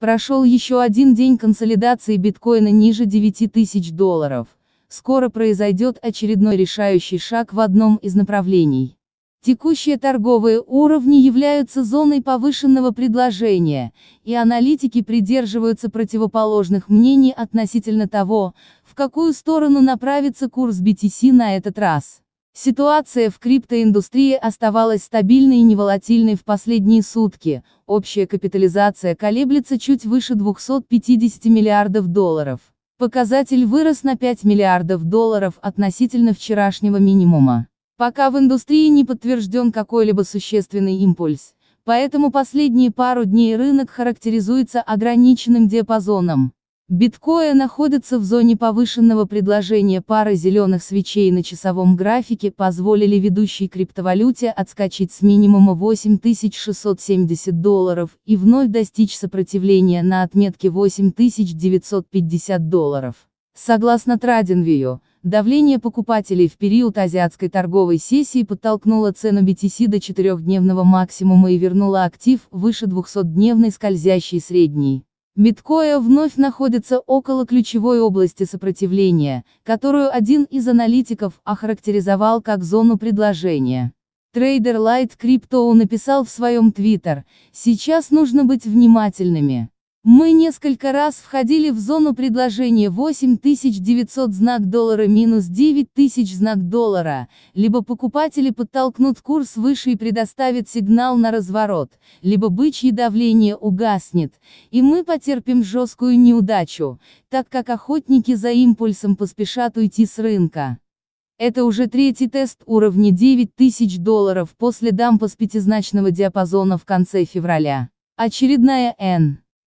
Прошел еще один день консолидации биткоина ниже 9 тысяч долларов. Скоро произойдет очередной решающий шаг в одном из направлений. Текущие торговые уровни являются зоной повышенного предложения, и аналитики придерживаются противоположных мнений относительно того, в какую сторону направится курс BTC на этот раз. Ситуация в криптоиндустрии оставалась стабильной и неволатильной в последние сутки, общая капитализация колеблется чуть выше 250 миллиардов долларов. Показатель вырос на 5 миллиардов долларов относительно вчерашнего минимума. Пока в индустрии не подтвержден какой-либо существенный импульс, поэтому последние пару дней рынок характеризуется ограниченным диапазоном. Биткоин находится в зоне повышенного предложения пары зеленых свечей на часовом графике позволили ведущей криптовалюте отскочить с минимума 8670 долларов и вновь достичь сопротивления на отметке 8950 долларов. Согласно TradingView, давление покупателей в период азиатской торговой сессии подтолкнуло цену BTC до четырехдневного максимума и вернуло актив выше 200-дневной скользящей средней. Миткоя вновь находится около ключевой области сопротивления, которую один из аналитиков охарактеризовал как зону предложения. Трейдер Light Crypto написал в своем твиттер, сейчас нужно быть внимательными. Мы несколько раз входили в зону предложения 8900 знак доллара минус 9000 знак доллара, либо покупатели подтолкнут курс выше и предоставят сигнал на разворот, либо бычье давление угаснет, и мы потерпим жесткую неудачу, так как охотники за импульсом поспешат уйти с рынка. Это уже третий тест уровня 9000 долларов после дампа с пятизначного диапазона в конце февраля. Очередная N.